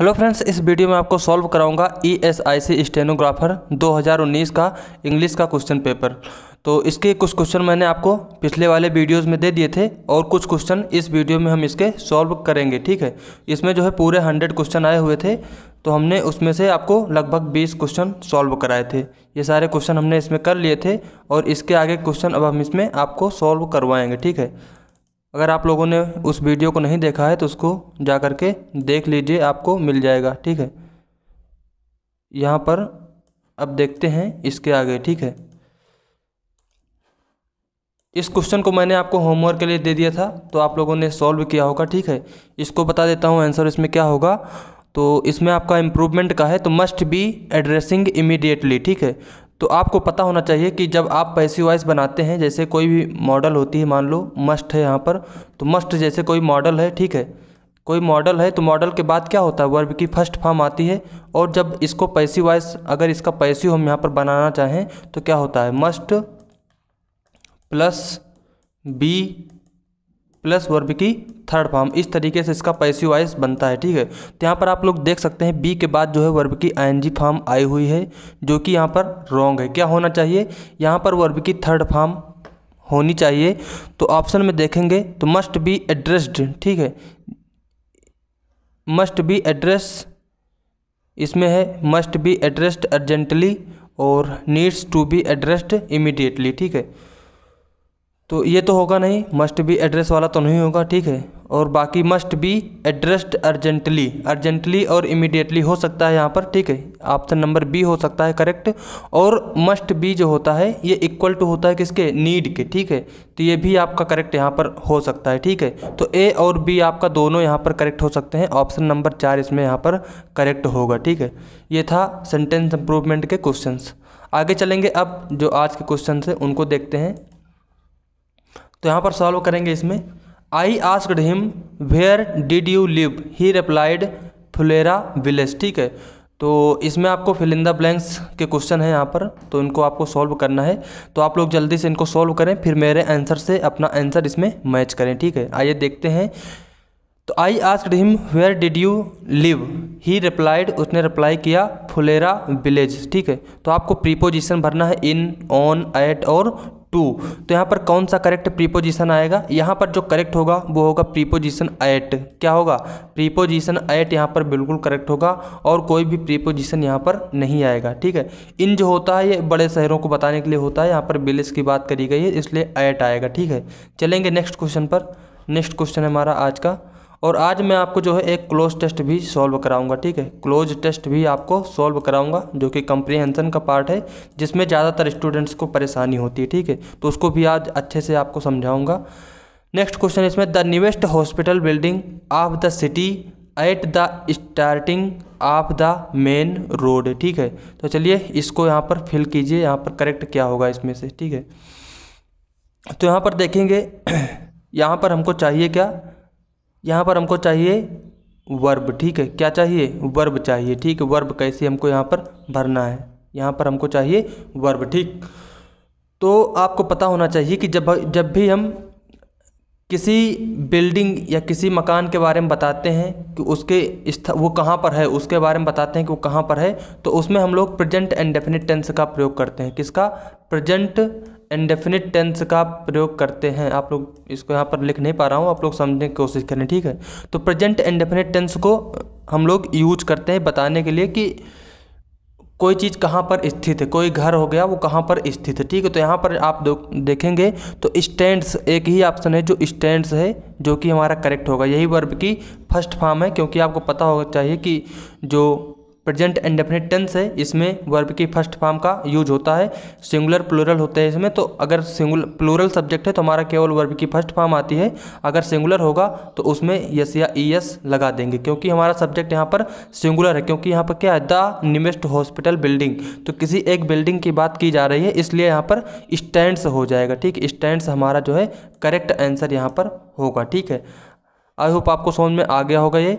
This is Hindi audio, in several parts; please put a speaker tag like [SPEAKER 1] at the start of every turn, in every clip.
[SPEAKER 1] हेलो फ्रेंड्स इस वीडियो में आपको सॉल्व कराऊंगा E S I C stenographer 2019 का इंग्लिश का क्वेश्चन पेपर तो इसके कुछ क्वेश्चन मैंने आपको पिछले वाले वीडियोस में दे दिए थे और कुछ क्वेश्चन इस वीडियो में हम इसके सॉल्व करेंगे ठीक है इसमें जो है पूरे हंड्रेड क्वेश्चन आए हुए थे तो हमने उसमें से आपको लगभग बीस क्वेश्चन सॉल्व कराए थे ये सारे क्वेश्चन हमने इसमें कर लिए थे और इसके आगे क्वेश्चन अब हम इसमें आपको सॉल्व करवाएँगे ठीक है अगर आप लोगों ने उस वीडियो को नहीं देखा है तो उसको जा कर के देख लीजिए आपको मिल जाएगा ठीक है यहाँ पर अब देखते हैं इसके आगे ठीक है इस क्वेश्चन को मैंने आपको होमवर्क के लिए दे दिया था तो आप लोगों ने सॉल्व किया होगा ठीक है इसको बता देता हूँ आंसर इसमें क्या होगा तो इसमें आपका इम्प्रूवमेंट का है तो मस्ट बी एड्रेसिंग इमीडिएटली ठीक है तो आपको पता होना चाहिए कि जब आप पैसिव वॉइस बनाते हैं जैसे कोई भी मॉडल होती है मान लो मस्ट है यहाँ पर तो मस्ट जैसे कोई मॉडल है ठीक है कोई मॉडल है तो मॉडल के बाद क्या होता है वर्ब की फर्स्ट फॉर्म आती है और जब इसको पैसिव वॉइस अगर इसका पैसिव हम यहाँ पर बनाना चाहें तो क्या होता है must plus be plus verb की थर्ड फॉर्म इस तरीके से इसका पैसि वाइस बनता है ठीक है तो यहाँ पर आप लोग देख सकते हैं बी के बाद जो है वर्ब की आई फॉर्म आई हुई है जो कि यहाँ पर रॉन्ग है क्या होना चाहिए यहाँ पर वर्ब की थर्ड फॉर्म होनी चाहिए तो ऑप्शन में देखेंगे तो मस्ट बी एड्रेस्ड ठीक है मस्ट बी एड्रेस इसमें है मस्ट बी एड्रेस्ड अर्जेंटली और needs to be addressed immediately ठीक है तो ये तो होगा नहीं मस्ट बी एड्रेस वाला तो नहीं होगा ठीक है और बाकी must be addressed urgently urgently और इमीडिएटली हो सकता है यहाँ पर ठीक है ऑप्शन नंबर बी हो सकता है करेक्ट और मस्ट बी जो होता है ये इक्वल टू होता है किसके नीड के ठीक है तो ये भी आपका करेक्ट यहाँ पर हो सकता है ठीक है तो ए और बी आपका दोनों यहाँ पर करेक्ट हो सकते हैं ऑप्शन नंबर चार इसमें यहाँ पर करेक्ट होगा ठीक है ये था सेंटेंस इंप्रूवमेंट के क्वेश्चन आगे चलेंगे अब जो आज के क्वेश्चन हैं उनको देखते हैं तो यहाँ पर सॉल्व करेंगे इसमें I asked him where did you live he replied Phulera village ठीक है तो इसमें आपको फिलिंदा ब्लैंक्स के क्वेश्चन हैं यहाँ पर तो इनको आपको सॉल्व करना है तो आप लोग जल्दी से इनको सॉल्व करें फिर मेरे आंसर से अपना आंसर इसमें मैच करें ठीक है आइए देखते हैं तो I asked him where did you live he replied उसने रिप्लाई किया फुलेरा विलेज ठीक है तो आपको प्रीपोजिशन भरना है इन ऑन एट और टू तो यहाँ पर कौन सा करेक्ट प्रीपोजिशन आएगा यहाँ पर जो करेक्ट होगा वो होगा प्रीपोजिशन एट क्या होगा प्रीपोजिशन एट यहाँ पर बिल्कुल करेक्ट होगा और कोई भी प्रीपोजिशन यहाँ पर नहीं आएगा ठीक है इन जो होता है ये बड़े शहरों को बताने के लिए होता है यहाँ पर विलेज की बात करी गई है इसलिए एट आएगा ठीक है चलेंगे नेक्स्ट क्वेश्चन पर नेक्स्ट क्वेश्चन हमारा आज का और आज मैं आपको जो है एक क्लोज टेस्ट भी सॉल्व कराऊंगा ठीक है क्लोज टेस्ट भी आपको सॉल्व कराऊंगा जो कि कंप्रीहेंसन का पार्ट है जिसमें ज़्यादातर स्टूडेंट्स को परेशानी होती है ठीक है तो उसको भी आज अच्छे से आपको समझाऊँगा नेक्स्ट क्वेश्चन इसमें the newest hospital building of the city at the starting of the main road ठीक है तो चलिए इसको यहाँ पर फिल कीजिए यहाँ पर करेक्ट क्या होगा इसमें से ठीक है तो यहाँ पर देखेंगे यहाँ पर हमको चाहिए क्या यहाँ पर हमको चाहिए वर्ब ठीक है क्या चाहिए वर्ब चाहिए ठीक है वर्ब कैसे हमको यहाँ पर भरना है यहाँ पर हमको चाहिए वर्ब ठीक तो आपको पता होना चाहिए कि जब जब भी हम किसी बिल्डिंग या किसी मकान के बारे में बताते हैं कि उसके वो कहाँ पर है उसके बारे में बताते हैं कि वो कहाँ पर है तो उसमें हम लोग प्रेजेंट एंड डेफिनेट टेंस का प्रयोग करते हैं किसका प्रेजेंट इनडेफिनिट टेंस का प्रयोग करते हैं आप लोग इसको यहाँ पर लिख नहीं पा रहा हूँ आप लोग समझने की कोशिश करें ठीक है तो प्रेजेंट इनडेफिनिट टेंस को हम लोग यूज करते हैं बताने के लिए कि कोई चीज़ कहाँ पर स्थित है कोई घर हो गया वो कहाँ पर स्थित है ठीक है तो यहाँ पर आप देखेंगे तो स्टैंड्स एक ही ऑप्शन है जो स्टैंड्स है जो कि हमारा करेक्ट होगा यही वर्ब की फर्स्ट फॉर्म है क्योंकि आपको पता होगा चाहिए कि जो प्रेजेंट इंडेफिनिट टेंस है इसमें वर्ब की फर्स्ट फॉर्म का यूज होता है सिंगुलर प्लूरल होते हैं इसमें तो अगर सिंगुलर प्लूरल सब्जेक्ट है तो हमारा केवल वर्ब की फर्स्ट फॉर्म आती है अगर सिंगुलर होगा तो उसमें यस या ई एस लगा देंगे क्योंकि हमारा सब्जेक्ट यहाँ पर सिंगुलर है क्योंकि यहाँ पर क्या है द निमेस्ट हॉस्पिटल बिल्डिंग तो किसी एक बिल्डिंग की बात की जा रही है इसलिए यहाँ पर स्टैंड्स हो जाएगा ठीक स्टैंड्स हमारा जो है करेक्ट आंसर यहाँ पर होगा ठीक है आई होप आपको समझ में आ गया होगा ये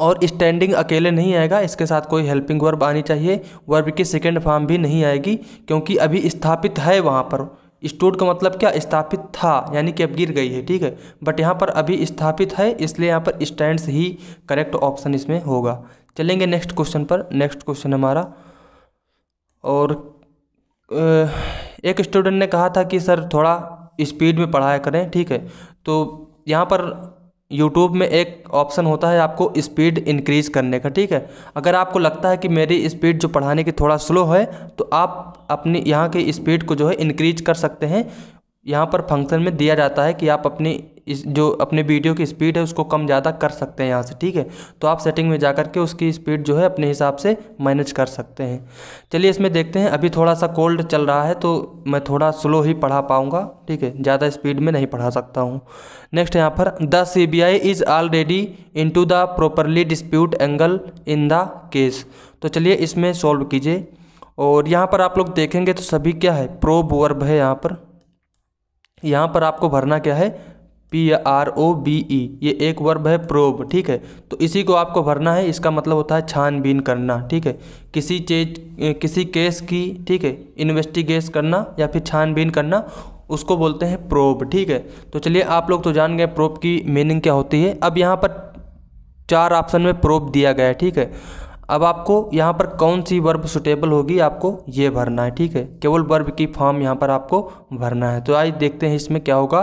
[SPEAKER 1] और स्टैंडिंग अकेले नहीं आएगा इसके साथ कोई हेल्पिंग वर्ब आनी चाहिए वर्ब की सेकेंड फॉर्म भी नहीं आएगी क्योंकि अभी स्थापित है वहाँ पर स्टूड का मतलब क्या स्थापित था यानी कि अब गिर गई है ठीक है बट यहाँ पर अभी स्थापित है इसलिए यहाँ पर स्टैंड ही करेक्ट ऑप्शन इसमें होगा चलेंगे नेक्स्ट क्वेश्चन पर नेक्स्ट क्वेश्चन हमारा और एक स्टूडेंट ने कहा था कि सर थोड़ा स्पीड में पढ़ाया करें ठीक है तो यहाँ पर यूट्यूब में एक ऑप्शन होता है आपको स्पीड इंक्रीज़ करने का ठीक है अगर आपको लगता है कि मेरी स्पीड जो पढ़ाने की थोड़ा स्लो है तो आप अपनी यहाँ की स्पीड को जो है इंक्रीज कर सकते हैं यहाँ पर फंक्शन में दिया जाता है कि आप अपनी इस जो अपने वीडियो की स्पीड है उसको कम ज़्यादा कर सकते हैं यहाँ से ठीक है तो आप सेटिंग में जा कर के उसकी स्पीड जो है अपने हिसाब से मैनेज कर सकते हैं चलिए इसमें देखते हैं अभी थोड़ा सा कोल्ड चल रहा है तो मैं थोड़ा स्लो ही पढ़ा पाऊँगा ठीक है ज़्यादा स्पीड में नहीं पढ़ा सकता हूँ नेक्स्ट यहाँ पर the C B I is already into the properly dispute angle in the case तो चलिए इसमें सॉल्व कीजिए और यहाँ पर आप लोग देखेंगे तो सभी क्या है प्रोब वर्ब है यहाँ पर यहाँ पर आपको भरना क्या है P R O B E ये एक वर्ब है प्रोब ठीक है तो इसी को आपको भरना है इसका मतलब होता है छानबीन करना ठीक है किसी चीज किसी केस की ठीक है इन्वेस्टिगेस करना या फिर छानबीन करना उसको बोलते हैं प्रोब ठीक है तो चलिए आप लोग तो जान गए प्रोब की मीनिंग क्या होती है अब यहाँ पर चार ऑप्शन में प्रोब दिया गया है ठीक है अब आपको यहाँ पर कौन सी वर्ब सुटेबल होगी आपको ये भरना है ठीक है केवल वर्ब की फॉर्म यहाँ पर आपको भरना है तो आइए देखते हैं इसमें क्या होगा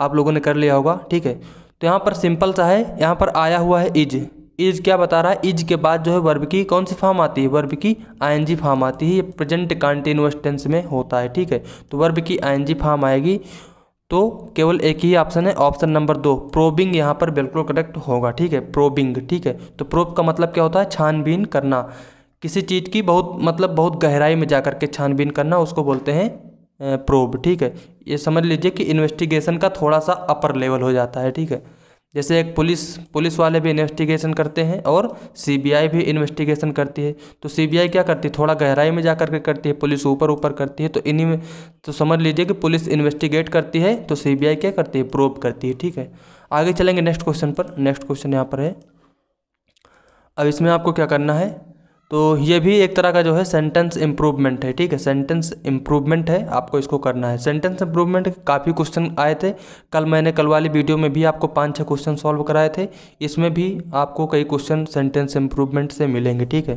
[SPEAKER 1] आप लोगों ने कर लिया होगा ठीक है तो यहाँ पर सिंपल सा है यहाँ पर आया हुआ है इज इज क्या बता रहा है इज के बाद जो है वर्ब की कौन सी फॉर्म आती है वर्ब की आईएनजी फॉर्म आती है ये प्रेजेंट कंटिन्यूस टेंस में होता है ठीक है तो वर्ब की आईएनजी फॉर्म आएगी तो केवल एक ही ऑप्शन है ऑप्शन नंबर दो प्रोबिंग यहाँ पर बिल्कुल करेक्ट होगा ठीक है प्रोबिंग ठीक है तो प्रोब का मतलब क्या होता है छानबीन करना किसी चीज़ की बहुत मतलब बहुत गहराई में जा कर के छानबीन करना उसको बोलते हैं प्रोब ठीक है ये समझ लीजिए कि इन्वेस्टिगेशन का थोड़ा सा अपर लेवल हो जाता है ठीक है जैसे एक पुलिस पुलिस वाले भी इन्वेस्टिगेशन करते हैं और सीबीआई भी इन्वेस्टिगेशन करती है तो सीबीआई क्या करती है थोड़ा गहराई में जा कर के करती है पुलिस ऊपर ऊपर करती है तो इन्हीं में तो समझ लीजिए कि पुलिस इन्वेस्टिगेट करती है तो सीबीआई क्या करती है प्रोब करती है ठीक है आगे चलेंगे नेक्स्ट क्वेश्चन पर नेक्स्ट क्वेश्चन यहाँ पर है अब इसमें आपको क्या करना है तो ये भी एक तरह का जो है सेंटेंस इम्प्रूवमेंट है ठीक है सेंटेंस इम्प्रूवमेंट है आपको इसको करना है सेंटेंस इम्प्रूवमेंट काफ़ी क्वेश्चन आए थे कल मैंने कल वाली वीडियो में भी आपको पाँच छः क्वेश्चन सॉल्व कराए थे इसमें भी आपको कई क्वेश्चन सेंटेंस इम्प्रूवमेंट से मिलेंगे ठीक है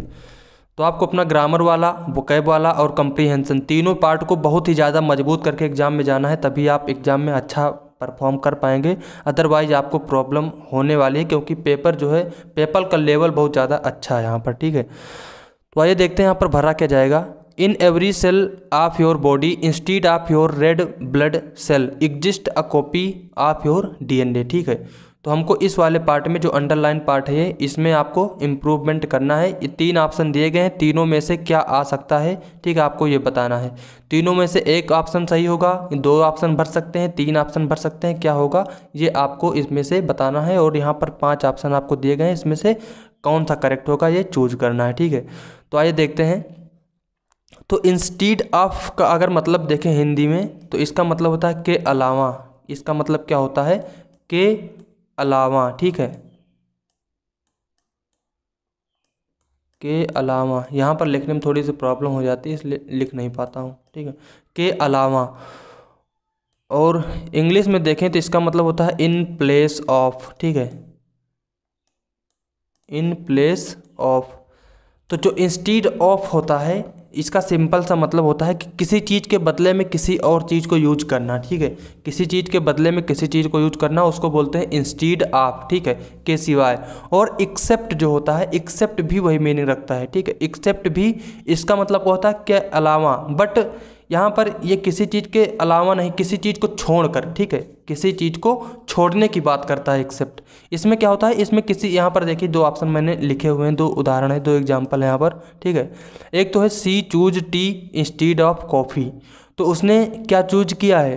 [SPEAKER 1] तो आपको अपना ग्रामर वाला वोकैब वाला और कंप्रीहेंसन तीनों पार्ट को बहुत ही ज़्यादा मजबूत करके एग्ज़ाम में जाना है तभी आप एग्ज़ाम में अच्छा परफॉर्म कर पाएंगे अदरवाइज़ आपको प्रॉब्लम होने वाली है क्योंकि पेपर जो है पेपर का लेवल बहुत ज़्यादा अच्छा है यहाँ पर ठीक है तो आइए देखते हैं यहाँ पर भरा क्या जाएगा in every cell of your body instead of your red blood cell exist a copy of your D ठीक है तो हमको इस वाले पार्ट में जो अंडरलाइन पार्ट है इसमें आपको इम्प्रूवमेंट करना है ये तीन ऑप्शन दिए गए हैं तीनों में से क्या आ सकता है ठीक है आपको ये बताना है तीनों में से एक ऑप्शन सही होगा दो ऑप्शन भर सकते हैं तीन ऑप्शन भर सकते हैं क्या होगा ये आपको इसमें से बताना है और यहाँ पर पाँच ऑप्शन आपको दिए गए हैं इसमें से कौन सा करेक्ट होगा ये चूज करना है ठीक है तो आइए देखते हैं तो इंस्टीड ऑफ का अगर मतलब देखें हिंदी में तो इसका मतलब होता है के अलावा इसका मतलब क्या होता है के अलावा ठीक है के अलावा यहाँ पर लिखने में थोड़ी सी प्रॉब्लम हो जाती है इसलिए लिख नहीं पाता हूँ ठीक है के अलावा और इंग्लिश में देखें तो इसका मतलब होता है इन प्लेस ऑफ ठीक है इन प्लेस ऑफ तो जो इंस्टीड ऑफ होता है इसका सिंपल सा मतलब होता है कि किसी चीज़ के बदले में किसी और चीज़ को यूज करना ठीक है किसी चीज़ के बदले में किसी चीज़ को यूज करना उसको बोलते हैं इंस्टीड आप ठीक है के सिवाय और एक्सेप्ट जो होता है एक्सेप्ट भी वही मीनिंग रखता है ठीक है एक्सेप्ट भी इसका मतलब होता है के अलावा बट यहाँ पर ये किसी चीज़ के अलावा नहीं किसी चीज़ को छोड़कर ठीक है किसी चीज़ को छोड़ने की बात करता है एक्सेप्ट इसमें क्या होता है इसमें किसी यहाँ पर देखिए दो ऑप्शन मैंने लिखे हुए हैं दो उदाहरण है दो एग्जाम्पल हैं यहाँ पर ठीक है एक तो है she choose tea instead of coffee तो उसने क्या चूज किया है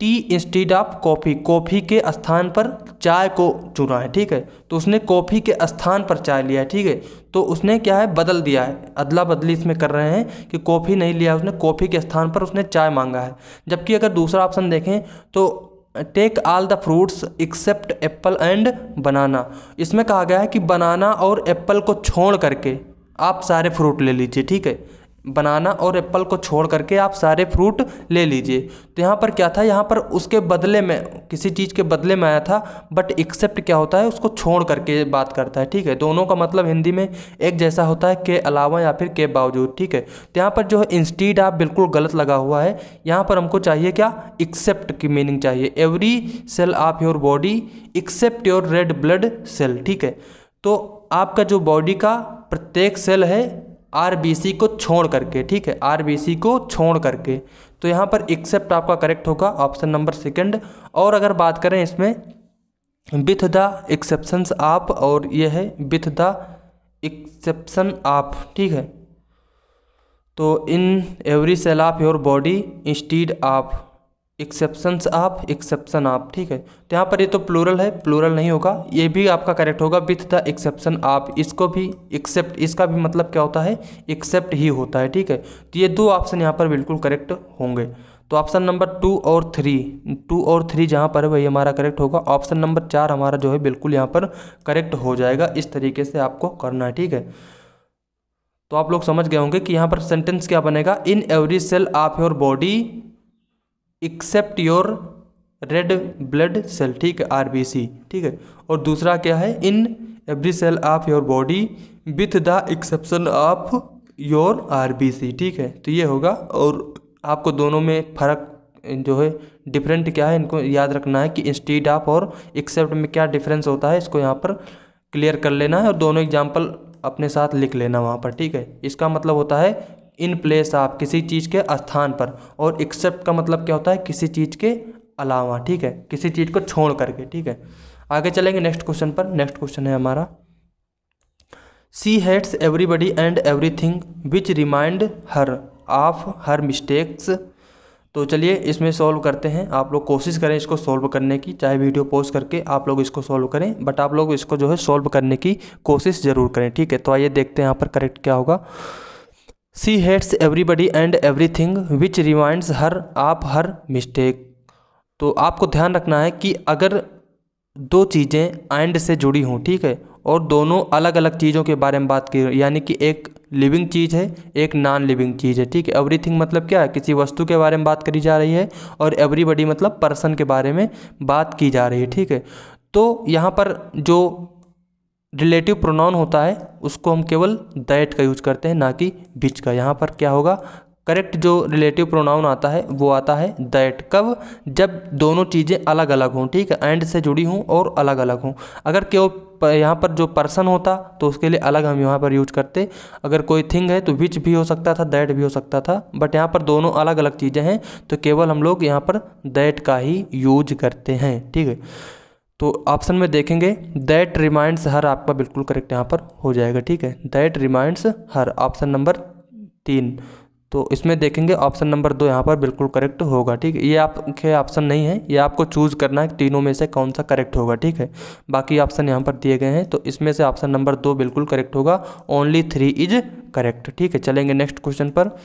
[SPEAKER 1] tea instead of coffee coffee के स्थान पर चाय को चुना है ठीक है तो उसने कॉफ़ी के स्थान पर चाय लिया है ठीक है तो उसने क्या है बदल दिया है अदला बदली इसमें कर रहे हैं कि कॉफ़ी नहीं लिया उसने कॉफ़ी के स्थान पर उसने चाय मांगा है जबकि अगर दूसरा ऑप्शन देखें तो take all the fruits except apple and banana इसमें कहा गया है कि बनाना और एप्पल को छोड़ करके आप सारे फ्रूट ले लीजिए ठीक है बनाना और एप्पल को छोड़ करके आप सारे फ्रूट ले लीजिए तो यहाँ पर क्या था यहाँ पर उसके बदले में किसी चीज़ के बदले में आया था बट एक्सेप्ट क्या होता है उसको छोड़ करके बात करता है ठीक है दोनों का मतलब हिंदी में एक जैसा होता है के अलावा या फिर के बावजूद ठीक है तो यहाँ पर जो है इंस्टीड आप बिल्कुल गलत लगा हुआ है यहाँ पर हमको चाहिए क्या एक्सेप्ट की मीनिंग चाहिए every cell of your body except your red blood cell ठीक है तो आपका जो बॉडी का प्रत्येक सेल है आरबीसी को छोड़ करके ठीक है आरबीसी को छोड़ करके तो यहाँ पर एक्सेप्ट आपका करेक्ट होगा ऑप्शन नंबर सेकंड और अगर बात करें इसमें विथ द एक्सेप्शंस आप और ये है विथ द एक्सेप्शन आप ठीक है तो in every cell of your body instead of exceptions आप एक्सेप्शन आप ठीक है तो यहाँ पर ये तो प्लूरल है प्लूरल नहीं होगा ये भी आपका करेक्ट होगा विथ द एक्सेप्शन आप इसको भी एक्सेप्ट इसका भी मतलब क्या होता है एक्सेप्ट ही होता है ठीक है तो ये दो ऑप्शन यहाँ पर बिल्कुल करेक्ट होंगे तो ऑप्शन नंबर टू और थ्री टू और थ्री जहाँ पर है वही हमारा करेक्ट होगा ऑप्शन नंबर चार हमारा जो है बिल्कुल यहाँ पर करेक्ट हो जाएगा इस तरीके से आपको करना है ठीक है तो आप लोग समझ गए होंगे कि यहाँ पर सेंटेंस क्या बनेगा in every cell of your body except your red blood cell ठीक है आर ठीक है और दूसरा क्या है in every cell of your body with the exception of your R ठीक है तो ये होगा और आपको दोनों में फ़र्क जो है डिफरेंट क्या है इनको याद रखना है कि इंस्टीड ऑफ और एक्सेप्ट में क्या डिफरेंस होता है इसको यहाँ पर क्लियर कर लेना है और दोनों एग्जाम्पल अपने साथ लिख लेना वहाँ पर ठीक है इसका मतलब होता है इन प्लेस ऑफ किसी चीज़ के स्थान पर और एक्सेप्ट का मतलब क्या होता है किसी चीज़ के अलावा ठीक है किसी चीज़ को छोड़ करके ठीक है आगे चलेंगे नेक्स्ट क्वेश्चन पर नेक्स्ट क्वेश्चन है हमारा she hates everybody and everything which remind her of her mistakes तो चलिए इसमें सॉल्व करते हैं आप लोग कोशिश करें इसको सॉल्व करने की चाहे वीडियो पॉज करके आप लोग इसको सॉल्व करें बट आप लोग इसको जो है सॉल्व करने की कोशिश ज़रूर करें ठीक है तो आइए देखते हैं यहाँ पर करेक्ट क्या होगा she hates everybody and everything which reminds her आप हर मिस्टेक तो आपको ध्यान रखना है कि अगर दो चीज़ें एंड से जुड़ी हों ठीक है और दोनों अलग अलग चीज़ों के बारे में बात की यानी कि एक लिविंग चीज़ है एक नॉन लिविंग चीज़ है ठीक है एवरीथिंग मतलब क्या है किसी वस्तु के बारे में बात करी जा रही है और एवरीबडी मतलब पर्सन के बारे में बात की जा रही है ठीक है तो यहाँ पर जो रिलेटिव प्रोनाउन होता है उसको हम केवल दैट का यूज करते हैं ना कि बिच का यहाँ पर क्या होगा करेक्ट जो रिलेटिव प्रोनाउन आता है वो आता है दैट कब जब दोनों चीज़ें अलग अलग हों ठीक है एंड से जुड़ी हों और अलग अलग हों अगर क्यों यहाँ पर जो पर्सन होता तो उसके लिए अलग हम यहाँ पर यूज करते अगर कोई थिंग है तो विच भी हो सकता था दैट भी हो सकता था बट यहाँ पर दोनों अलग अलग चीज़ें हैं तो केवल हम लोग यहाँ पर दैट का ही यूज करते हैं ठीक है तो ऑप्शन में देखेंगे दैट रिमाइंड्स हर आपका बिल्कुल करेक्ट यहाँ पर हो जाएगा ठीक है that reminds her option number तीन तो इसमें देखेंगे ऑप्शन नंबर दो यहाँ पर बिल्कुल करेक्ट होगा ठीक है ये आपके ऑप्शन नहीं है ये आपको चूज़ करना है तीनों में से कौन सा करेक्ट होगा ठीक है बाकी ऑप्शन यहाँ पर दिए गए हैं तो इसमें से ऑप्शन नंबर दो बिल्कुल करेक्ट होगा ओनली थ्री इज करेक्ट ठीक है चलेंगे नेक्स्ट क्वेश्चन पर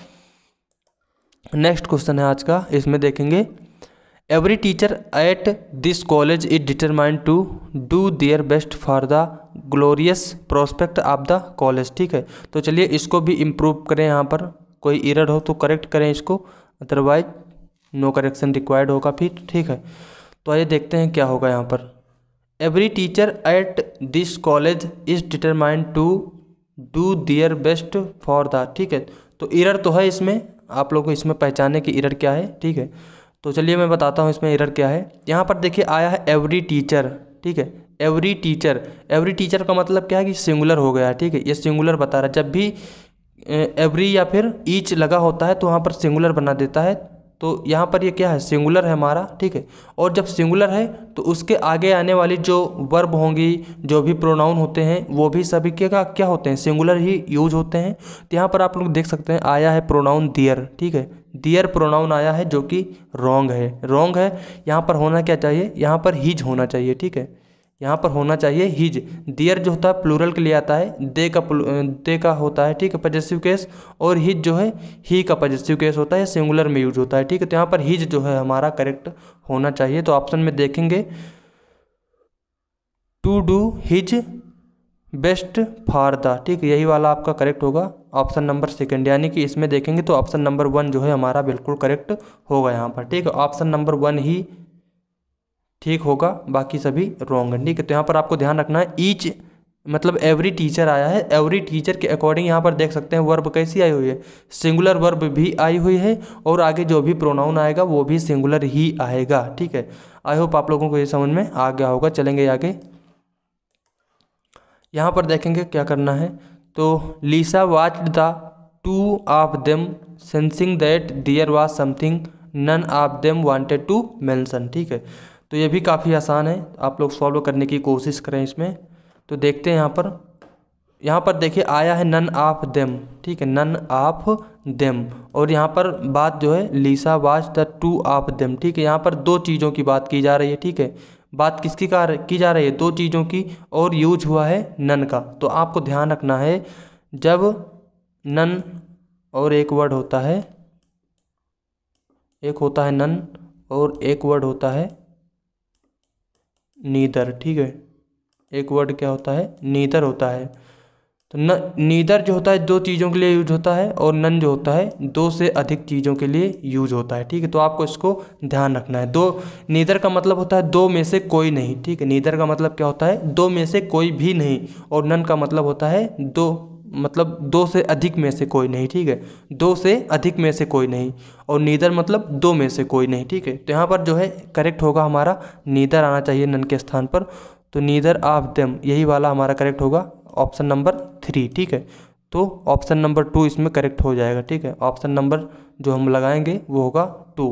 [SPEAKER 1] नेक्स्ट क्वेश्चन है आज का इसमें देखेंगे every teacher at this college is determined to do their best for the glorious prospect of the college ठीक है तो चलिए इसको भी इम्प्रूव करें यहाँ पर कोई इरर हो तो करेक्ट करें इसको अदरवाइज नो करेक्शन रिक्वायर्ड होगा फिर ठीक है तो आइए देखते हैं क्या होगा यहाँ पर every teacher at this college is determined to do their best for the ठीक है तो इरर तो है इसमें आप लोगों को इसमें पहचाने की इरर क्या है ठीक है तो चलिए मैं बताता हूँ इसमें एरर क्या है यहाँ पर देखिए आया है एवरी टीचर ठीक है एवरी टीचर एवरी टीचर का मतलब क्या है कि सिंगुलर हो गया है ठीक है ये सिंगुलर बता रहा है जब भी एवरी या फिर ईच लगा होता है तो वहाँ पर सिंगुलर बना देता है तो यहाँ पर ये क्या है सिंगुलर है हमारा ठीक है और जब सिंगुलर है तो उसके आगे आने वाली जो वर्ब होंगी जो भी प्रोनाउन होते हैं वो भी सभी के का क्या होते हैं सिंगुलर ही यूज होते हैं तो यहाँ पर आप लोग देख सकते हैं आया है प्रोनाउन दियर ठीक है दियर प्रोनाउन आया है जो कि रॉन्ग है रॉन्ग है यहाँ पर होना क्या चाहिए यहाँ पर हीज होना चाहिए ठीक है यहाँ पर होना चाहिए हिज दियर जो होता है प्लूरल के लिए आता है दे का दे का होता है ठीक है पजेसिव केस और हिज जो है ही का पजेसिव केस होता है सिंगुलर में यूज होता है ठीक है तो यहाँ पर हिज जो है हमारा करेक्ट होना चाहिए तो ऑप्शन में देखेंगे to do his best for the ठीक यही वाला आपका करेक्ट होगा ऑप्शन नंबर सेकंड यानी कि इसमें देखेंगे तो ऑप्शन नंबर वन जो है हमारा बिल्कुल करेक्ट होगा यहाँ पर ठीक है ऑप्शन नंबर वन ही ठीक होगा बाकी सभी रॉन्ग है ठीक है तो यहाँ पर आपको ध्यान रखना है ईच मतलब एवरी टीचर आया है एवरी टीचर के अकॉर्डिंग यहाँ पर देख सकते हैं वर्ब कैसी आई हुई है सिंगुलर वर्ब भी आई हुई है और आगे जो भी प्रोनाउन आएगा वो भी सिंगुलर ही आएगा ठीक है आई होप आप लोगों को ये समझ में आ गया होगा चलेंगे आगे यहाँ पर देखेंगे क्या करना है तो Lisa watch the two of them sensing that there was something none of them wanted to mention ठीक है तो ये भी काफ़ी आसान है आप लोग सॉल्व करने की कोशिश करें इसमें तो देखते हैं यहाँ पर यहाँ पर देखिए आया है नन ऑफ देम ठीक है नन ऑफ देम और यहाँ पर बात जो है Lisa was the two of them ठीक है यहाँ पर दो चीज़ों की बात की जा रही है ठीक है बात किसकी का की जा रही है दो चीज़ों की और यूज हुआ है नन का तो आपको ध्यान रखना है जब नन और एक वर्ड होता है एक होता है नन और एक वर्ड होता है नीदर ठीक है एक वर्ड क्या होता है नीदर होता है तो न नीदर जो होता है दो चीज़ों के लिए यूज होता है और नन जो होता है दो से अधिक चीज़ों के लिए यूज होता है ठीक है तो आपको इसको ध्यान रखना है दो नीदर का मतलब होता है दो में से कोई नहीं ठीक है नीदर का मतलब क्या होता है दो में से कोई भी नहीं और नन का मतलब होता है दो मतलब दो से अधिक में से कोई नहीं ठीक है दो से अधिक में से कोई नहीं और नीदर मतलब दो में से कोई नहीं ठीक है तो यहाँ पर जो है करेक्ट होगा हमारा नीदर आना चाहिए नन के स्थान पर तो नीदर ऑफ देम यही वाला हमारा करेक्ट होगा ऑप्शन नंबर थ्री ठीक है तो ऑप्शन नंबर टू इसमें करेक्ट हो जाएगा ठीक है ऑप्शन नंबर जो हम लगाएंगे वो होगा two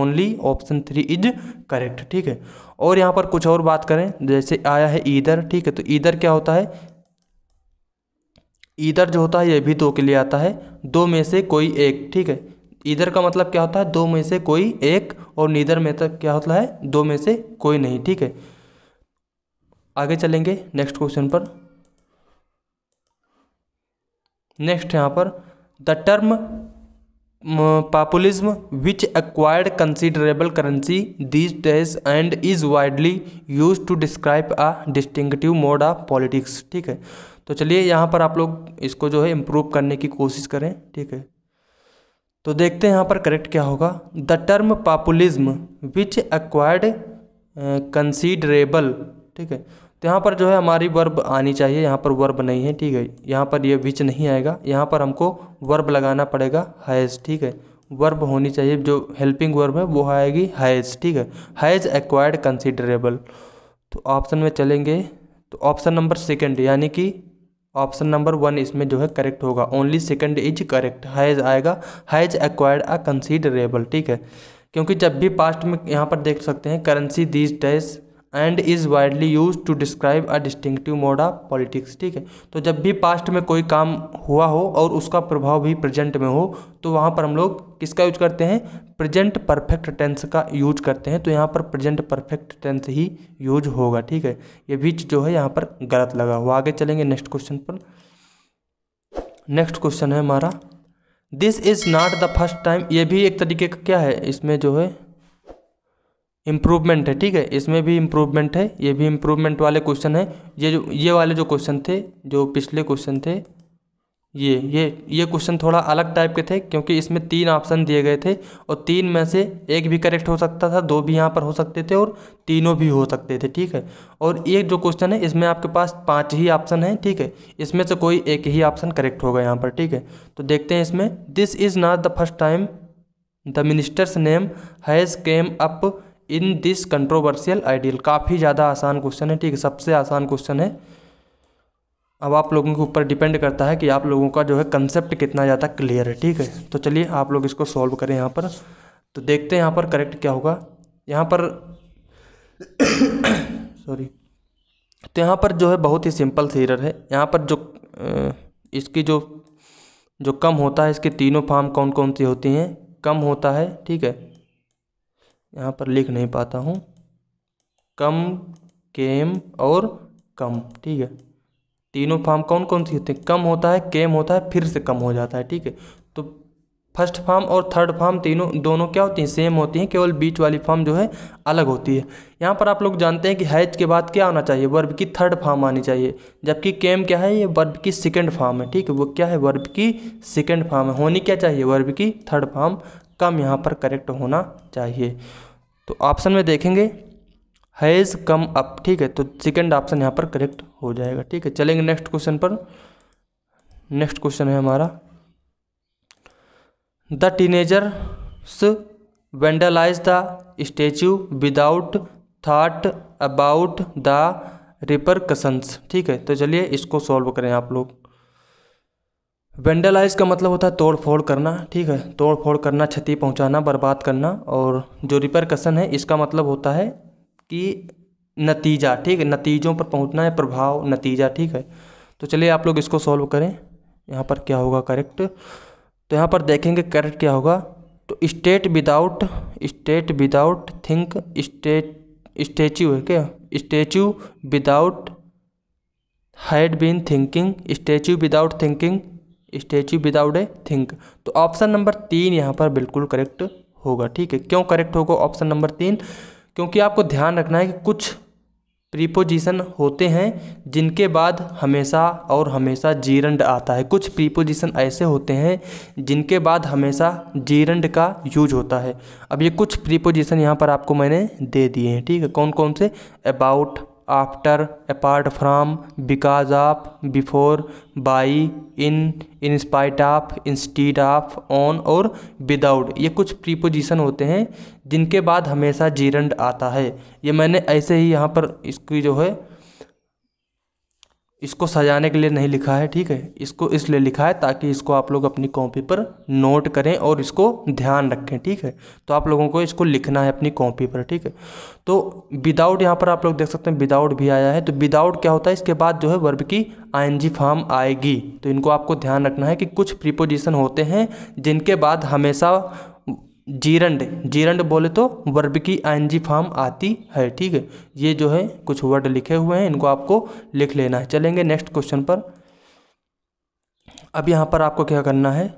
[SPEAKER 1] only option three is correct ठीक है और यहाँ पर कुछ और बात करें जैसे आया है ईदर ठीक है तो ईदर क्या होता है इधर जो होता है ये भी दो के लिए आता है दो में से कोई एक ठीक है इधर का मतलब क्या होता है दो में से कोई एक और नीदर में तक क्या होता है दो में से कोई नहीं ठीक है आगे चलेंगे नेक्स्ट क्वेश्चन पर नेक्स्ट यहाँ पर the term populism which acquired considerable currency these days and is widely use to describe a distinctive mode of politics ठीक है तो चलिए यहाँ पर आप लोग इसको जो है इम्प्रूव करने की कोशिश करें ठीक है तो देखते हैं यहाँ पर करेक्ट क्या होगा the term populism which acquired considerable ठीक है तो यहाँ पर जो है हमारी वर्ब आनी चाहिए यहाँ पर वर्ब नहीं है ठीक है यहाँ पर ये विच नहीं आएगा यहाँ पर हमको वर्ब लगाना पड़ेगा हैज़ ठीक है वर्ब होनी चाहिए जो हेल्पिंग वर्ब है वो आएगी हैज़ ठीक है हैज़ एक्वायर्ड कंसीडरेबल तो ऑप्शन में चलेंगे तो ऑप्शन नंबर सेकेंड यानी कि ऑप्शन नंबर वन इसमें जो है करेक्ट होगा only second is correct has आएगा हैज़ एक्वायर्ड आ कंसीडरेबल ठीक है क्योंकि जब भी पास्ट में यहाँ पर देख सकते हैं currency these days and is widely use to describe a distinctive mode of politics ठीक है तो जब भी पास्ट में कोई काम हुआ हो और उसका प्रभाव भी प्रेजेंट में हो तो वहाँ पर हम लोग किसका यूज करते हैं प्रेजेंट परफेक्ट टेंस का यूज करते हैं तो यहाँ पर प्रेजेंट परफेक्ट टेंस ही यूज होगा ठीक है ये बीच जो है यहाँ पर गलत लगा हुआ आगे चलेंगे नेक्स्ट क्वेश्चन पर नेक्स्ट क्वेश्चन है हमारा this is not the first time ये भी एक तरीके का क्या है इसमें जो है इम्प्रूवमेंट है ठीक है इसमें भी इम्प्रूवमेंट है ये भी इम्प्रूवमेंट वाले क्वेश्चन है ये जो ये वाले जो क्वेश्चन थे जो पिछले क्वेश्चन थे ये ये ये क्वेश्चन थोड़ा अलग टाइप के थे क्योंकि इसमें तीन ऑप्शन दिए गए थे और तीन में से एक भी करेक्ट हो सकता था दो भी यहाँ पर हो सकते थे और तीनों भी हो सकते थे ठीक है और ये जो क्वेश्चन है इसमें आपके पास पांच ही ऑप्शन हैं ठीक है इसमें से कोई एक ही ऑप्शन करेक्ट होगा यहाँ पर ठीक है तो देखते हैं इसमें this is not the first time the minister's name has come up in this controversial ideal काफ़ी ज़्यादा आसान क्वेश्चन है ठीक है सबसे आसान क्वेश्चन है अब आप लोगों के ऊपर डिपेंड करता है कि आप लोगों का जो है कंसेप्ट कितना ज़्यादा क्लियर है ठीक है तो चलिए आप लोग इसको सॉल्व करें यहाँ पर तो देखते हैं यहाँ पर करेक्ट क्या होगा यहाँ पर सॉरी तो यहाँ पर जो है बहुत ही सिंपल सीरर है यहाँ पर जो इसकी जो जो कम होता है इसके तीनों फार्म कौन कौन सी होती हैं कम होता है ठीक है यहाँ पर लिख नहीं पाता हूँ कम केम और कम ठीक है तीनों फार्म कौन कौन सी होते हैं कम होता है केम होता है फिर से कम हो जाता है ठीक है तो फर्स्ट फार्म और थर्ड फार्म तीनों दोनों क्या होती हैं सेम होती हैं केवल बीच वाली फार्म जो है अलग होती है यहाँ पर आप लोग जानते हैं कि हैज के बाद क्या आना चाहिए वर्ब की थर्ड फार्म आनी चाहिए जबकि केम क्या है ये वर्ब की सेकंड फार्म है ठीक है वो क्या है वर्ब की सेकंड फार्म है होनी क्या चाहिए वर्ब की थर्ड फार्म कम यहाँ पर करेक्ट होना चाहिए तो ऑप्शन में देखेंगे हैज़ कम अप ठीक है तो सेकेंड ऑप्शन यहाँ पर करेक्ट हो जाएगा ठीक है चलेंगे नेक्स्ट क्वेश्चन पर नेक्स्ट क्वेश्चन है हमारा the teenagers vandalise the statue without thought about the repercussions ठीक है तो चलिए इसको सॉल्व करें आप लोग वेंडलाइज का मतलब होता है तोड़ फोड़ करना ठीक है तोड़ फोड़ करना क्षति पहुंचाना बर्बाद करना और जो रिपरकसन है इसका मतलब होता है कि नतीजा ठीक है नतीजों पर पहुंचना है प्रभाव नतीजा ठीक है तो चलिए आप लोग इसको सॉल्व करें यहाँ पर क्या होगा करेक्ट तो यहाँ पर देखेंगे करेक्ट क्या होगा तो state without state without think state statue है क्या statue without had been thinking statue without thinking statue without a think तो ऑप्शन नंबर तीन यहाँ पर बिल्कुल करेक्ट होगा ठीक है क्यों करेक्ट होगा ऑप्शन नंबर तीन क्योंकि आपको ध्यान रखना है कि कुछ प्रीपोजिशन होते हैं जिनके बाद हमेशा और हमेशा जीरंड आता है कुछ प्रीपोजिशन ऐसे होते हैं जिनके बाद हमेशा जीरंड का यूज होता है अब ये कुछ प्रीपोजिशन यहाँ पर आपको मैंने दे दिए हैं ठीक है कौन कौन से about after apart from because of before by in in spite of instead of on और विदाउट ये कुछ प्रीपोजिशन होते हैं जिनके बाद हमेशा जीरंड आता है ये मैंने ऐसे ही यहाँ पर इसकी जो है इसको सजाने के लिए नहीं लिखा है ठीक है इसको इसलिए लिखा है ताकि इसको आप लोग अपनी कॉपी पर नोट करें और इसको ध्यान रखें ठीक है तो आप लोगों को इसको लिखना है अपनी कॉपी पर ठीक है तो विदाउट यहाँ पर आप लोग देख सकते हैं विदाउट भी आया है तो विदाउट क्या होता है इसके बाद जो है वर्ब की आई फॉर्म आएगी तो इनको आपको ध्यान रखना है कि कुछ प्रीपोजिशन होते हैं जिनके बाद हमेशा जीरंड जीरंड बोले तो वर्ब की आईएनजी फॉर्म आती है ठीक है ये जो है कुछ वर्ड लिखे हुए हैं इनको आपको लिख लेना है चलेंगे नेक्स्ट क्वेश्चन पर अब यहाँ पर आपको क्या करना है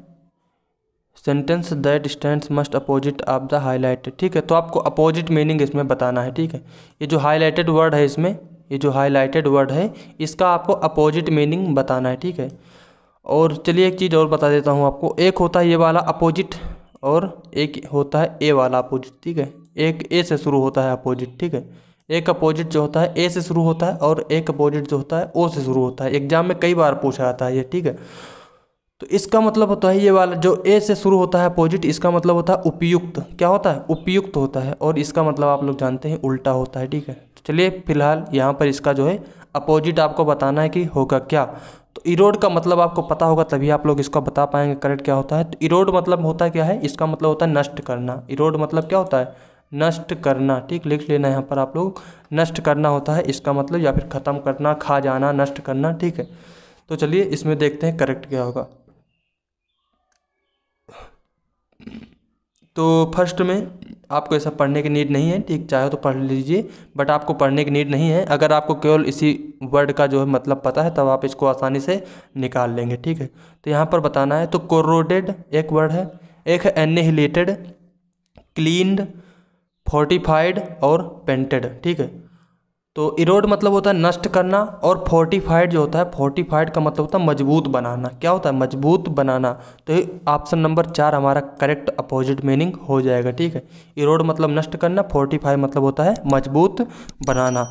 [SPEAKER 1] sentence that stand most opposite of the highlighted ठीक है तो आपको अपोजिट मीनिंग इसमें बताना है ठीक है ये जो हाईलाइटेड वर्ड है इसमें ये जो हाईलाइटेड वर्ड है इसका आपको अपोजिट मीनिंग बताना है ठीक है और चलिए एक चीज़ और बता देता हूँ आपको एक होता है ये वाला अपोजिट और एक होता है ए वाला अपोजिट ठीक है एक ए से शुरू होता है अपोजिट ठीक है एक अपोजिट जो होता है ए से शुरू होता है और एक अपोजिट जो होता है ओ से शुरू होता है एग्जाम में कई बार पूछा जाता है ये ठीक है तो इसका मतलब होता है ये वाला जो ए से शुरू होता है अपोजिट इसका मतलब होता है उपयुक्त क्या होता है उपयुक्त होता है और इसका मतलब आप लोग जानते हैं उल्टा होता है ठीक है चलिए फिलहाल यहाँ पर इसका जो है अपोजिट आपको बताना है कि होगा क्या तो इरोड का मतलब आपको पता होगा तभी आप लोग इसका बता पाएंगे करेक्ट क्या होता है तो इरोड मतलब होता क्या है इसका मतलब होता है नष्ट करना इरोड मतलब क्या होता है नष्ट करना ठीक लिख लेना यहाँ पर आप लोग नष्ट करना होता है इसका मतलब या फिर ख़त्म करना खा जाना नष्ट करना ठीक है तो चलिए इसमें देखते हैं करेक्ट क्या होगा तो फर्स्ट में आपको ऐसा पढ़ने की नीड नहीं है ठीक चाहे तो पढ़ लीजिए बट आपको पढ़ने की नीड नहीं है अगर आपको केवल इसी वर्ड का जो है मतलब पता है तब आप इसको आसानी से निकाल लेंगे ठीक है तो यहाँ पर बताना है तो कोरोडेड एक वर्ड है एक है एनहिलेटेड क्लीनड फोर्टिफाइड और पेंटेड ठीक है तो इरोड मतलब होता है नष्ट करना और फोर्टिफाइड जो होता है फोर्टिफाइड का मतलब होता है मजबूत बनाना क्या होता है मजबूत बनाना तो ऑप्शन नंबर चार हमारा करेक्ट अपोजिट मीनिंग हो जाएगा ठीक है इरोड मतलब नष्ट करना फोर्टिफाई मतलब होता है मजबूत बनाना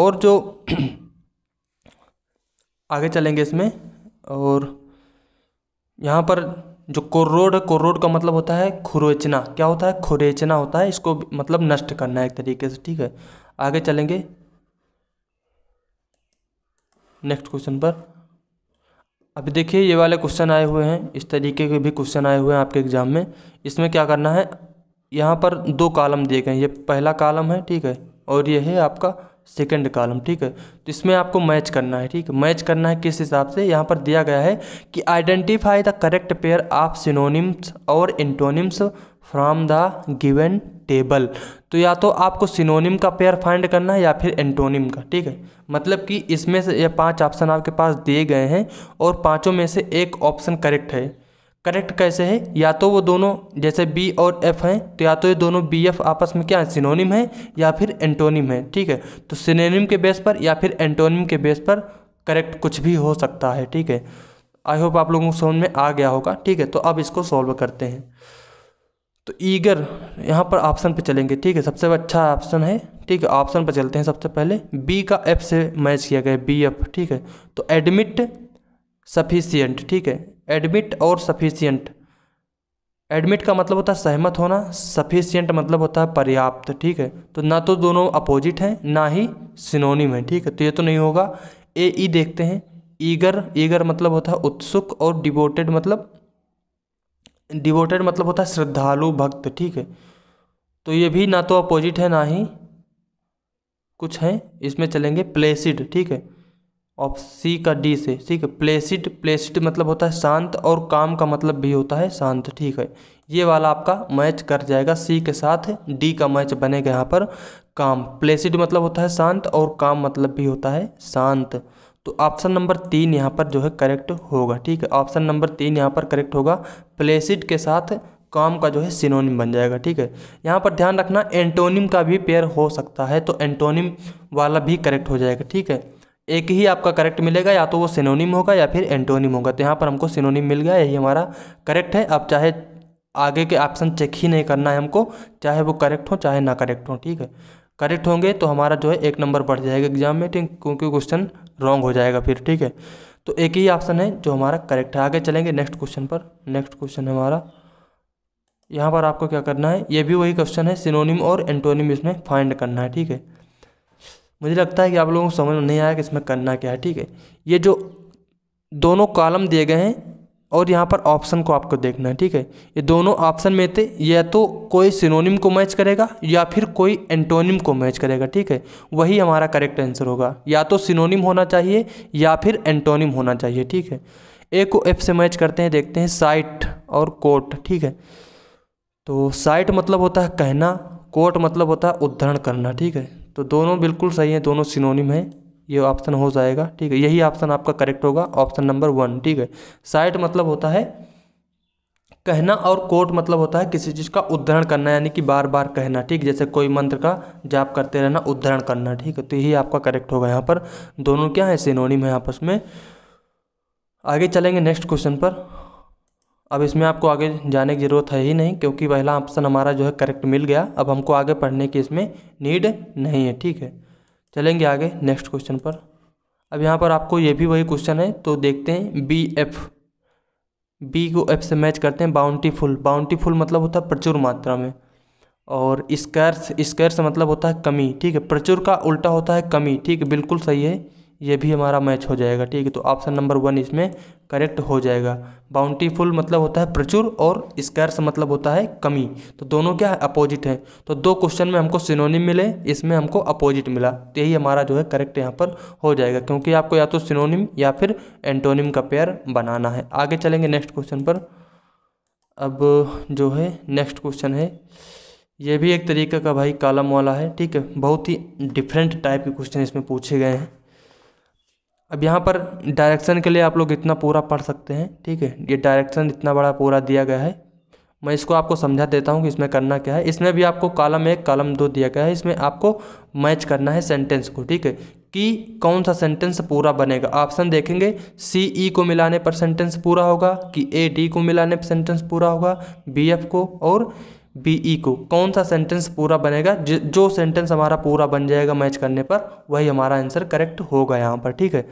[SPEAKER 1] और जो आगे चलेंगे इसमें और यहाँ पर जो कोरोड है का मतलब होता है खुरेचना क्या होता है खुरेचना होता है इसको मतलब नष्ट करना है एक तरीके से ठीक है आगे चलेंगे नेक्स्ट क्वेश्चन पर अभी देखिए ये वाले क्वेश्चन आए हुए हैं इस तरीके के भी क्वेश्चन आए हुए हैं आपके एग्जाम में इसमें क्या करना है यहाँ पर दो कालम दिए गए हैं ये पहला कालम है ठीक है और ये है आपका सेकंड कॉलम ठीक है तो इसमें आपको मैच करना है ठीक है मैच करना है किस हिसाब से यहाँ पर दिया गया है कि identify the correct pair of synonyms और antonyms from the given table तो या तो आपको सिनोनिम का पेयर फाइंड करना है या फिर एंटोनिम का ठीक है मतलब कि इसमें से ये पांच ऑप्शन आपके पास दिए गए हैं और पांचों में से एक ऑप्शन करेक्ट है करेक्ट कैसे है या तो वो दोनों जैसे बी और एफ हैं तो या तो ये दोनों बी एफ आपस में क्या है सिनोनिम है या फिर एंटोनिम है ठीक है तो सिनोनिम के बेस पर या फिर एंटोनिम के बेस पर करेक्ट कुछ भी हो सकता है ठीक है आई होप आप लोगों को समझ में आ गया होगा ठीक है तो अब इसको सॉल्व करते हैं तो ईगर यहाँ पर ऑप्शन पे चलेंगे ठीक है सबसे अच्छा ऑप्शन है ठीक है ऑप्शन पर चलते हैं सबसे पहले बी का एफ से मैच किया गया बी एफ ठीक है तो एडमिट सफिशियंट ठीक है एडमिट और सफिशियंट एडमिट का मतलब होता है सहमत होना सफिशियंट मतलब होता है पर्याप्त ठीक है तो ना तो दोनों अपोजिट हैं ना ही सिनोनिम है ठीक है तो ये तो नहीं होगा ए ई e देखते हैं ईगर ईगर मतलब होता है उत्सुक और डिवोटेड मतलब डिवोटेड मतलब होता है श्रद्धालु भक्त ठीक है तो ये भी ना तो अपोजिट है ना ही कुछ है इसमें चलेंगे प्लेसिड ठीक है ऑफ सी का डी से ठीक है प्लेसिड प्लेसिड मतलब होता है शांत और काम का मतलब भी होता है शांत ठीक है ये वाला आपका मैच कर जाएगा सी के साथ डी का मैच बनेगा यहाँ पर काम प्लेसिड मतलब होता है शांत और काम मतलब भी होता है शांत तो ऑप्शन नंबर तीन यहाँ पर जो है करेक्ट होगा ठीक है ऑप्शन नंबर तीन यहाँ पर करेक्ट होगा प्लेसिड के साथ काम का जो है सिनोनिम बन जाएगा ठीक है यहाँ पर ध्यान रखना एंटोनिम का भी पेयर हो सकता है तो एंटोनिम वाला भी करेक्ट हो जाएगा ठीक है एक ही आपका करेक्ट मिलेगा या तो वो सिनोनिम होगा या फिर एंटोनिम होगा तो यहाँ पर हमको सिनोनिम मिल गया यही हमारा करेक्ट है आप चाहे आगे के ऑप्शन चेक ही नहीं करना है हमको चाहे वो करेक्ट हो चाहे ना करेक्ट हो ठीक है करेक्ट होंगे तो हमारा जो है एक नंबर बढ़ जाएगा एग्जाम में क्योंकि क्वेश्चन रॉन्ग हो जाएगा फिर ठीक है तो एक ही ऑप्शन है जो हमारा करेक्ट है आगे चलेंगे नेक्स्ट क्वेश्चन पर नेक्स्ट क्वेश्चन है हमारा यहाँ पर आपको क्या करना है ये भी वही क्वेश्चन है सिनोनिम और एंटोनिम इसमें फाइंड करना है ठीक है मुझे लगता है कि आप लोगों को समझ में नहीं आया कि इसमें करना क्या है ठीक है ये जो दोनों कॉलम दिए गए हैं और यहाँ पर ऑप्शन को आपको देखना है ठीक है ये दोनों ऑप्शन में थे या तो कोई सिनोनिम को मैच करेगा या फिर कोई एंटोनिम को मैच करेगा ठीक है वही हमारा करेक्ट आंसर होगा या तो सिनोनिम होना चाहिए या फिर एंटोनिम होना चाहिए ठीक है ए को एफ से मैच करते हैं देखते हैं साइट और कोट ठीक है तो साइट मतलब होता है कहना कोट मतलब होता है उद्धरण करना ठीक है तो दोनों बिल्कुल सही हैं दोनों सिनोनिम हैं ये ऑप्शन हो जाएगा ठीक है यही ऑप्शन आपका करेक्ट होगा ऑप्शन नंबर वन ठीक है साइट मतलब होता है कहना और कोट मतलब होता है किसी चीज़ का उद्धरण करना यानी कि बार बार कहना ठीक जैसे कोई मंत्र का जाप करते रहना उद्धरण करना ठीक है तो यही आपका करेक्ट होगा यहाँ पर दोनों क्या है सिनोनिम है आपस में आगे चलेंगे नेक्स्ट क्वेश्चन पर अब इसमें आपको आगे जाने की ज़रूरत है ही नहीं क्योंकि पहला ऑप्शन हमारा जो है करेक्ट मिल गया अब हमको आगे पढ़ने की इसमें नीड नहीं है ठीक है चलेंगे आगे नेक्स्ट क्वेश्चन पर अब यहाँ पर आपको ये भी वही क्वेश्चन है तो देखते हैं बी एफ बी को एफ से मैच करते हैं बाउंटीफुल बाउंटीफुल मतलब होता है प्रचुर मात्रा में और स्कैर्स स्कैर्स मतलब होता है कमी ठीक है प्रचुर का उल्टा होता है कमी ठीक है बिल्कुल सही है ये भी हमारा मैच हो जाएगा ठीक है तो ऑप्शन नंबर वन इसमें करेक्ट हो जाएगा बाउंटीफुल मतलब होता है प्रचुर और स्कैर्स मतलब होता है कमी तो दोनों क्या है अपोजिट हैं तो दो क्वेश्चन में हमको सिनोनिम मिले इसमें हमको अपोजिट मिला तो यही हमारा जो है करेक्ट यहाँ पर हो जाएगा क्योंकि आपको या तो सिनोनिम या फिर एंटोनिम का पेयर बनाना है आगे चलेंगे नेक्स्ट क्वेश्चन पर अब जो है नेक्स्ट क्वेश्चन है ये भी एक तरीके का भाई कालम वाला है ठीक है बहुत ही डिफरेंट टाइप के क्वेश्चन इसमें पूछे गए हैं अब यहाँ पर डायरेक्शन के लिए आप लोग इतना पूरा पढ़ सकते हैं ठीक है ये डायरेक्शन इतना बड़ा पूरा दिया गया है मैं इसको आपको समझा देता हूँ कि इसमें करना क्या है इसमें भी आपको कॉलम एक कॉलम दो दिया गया है इसमें आपको मैच करना है सेंटेंस को ठीक है कि कौन सा सेंटेंस पूरा बनेगा ऑप्शन देखेंगे सी ई e को मिलाने पर सेंटेंस पूरा होगा कि ए डी को मिलाने पर सेंटेंस पूरा होगा बी एफ को और बी ई e को कौन सा सेंटेंस पूरा बनेगा जो सेंटेंस हमारा पूरा बन जाएगा मैच करने पर वही हमारा आंसर करेक्ट होगा यहाँ पर ठीक है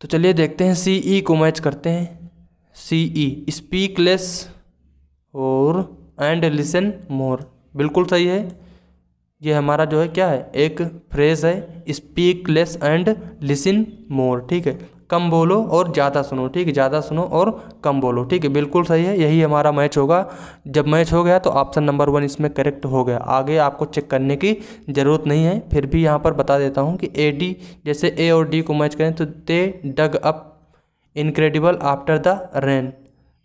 [SPEAKER 1] तो चलिए देखते हैं सी ई e को मैच करते हैं सी ई स्पीक लेस और एंड लिसन मोर बिल्कुल सही है ये हमारा जो है क्या है एक फ्रेज है speak less and listen more ठीक है कम बोलो और ज़्यादा सुनो ठीक है ज़्यादा सुनो और कम बोलो ठीक है बिल्कुल सही है यही हमारा मैच होगा जब मैच हो गया तो ऑप्शन नंबर वन इसमें करेक्ट हो गया आगे आपको चेक करने की ज़रूरत नहीं है फिर भी यहाँ पर बता देता हूँ कि ए डी जैसे ए और डी को मैच करें तो they dug up incredible after the rain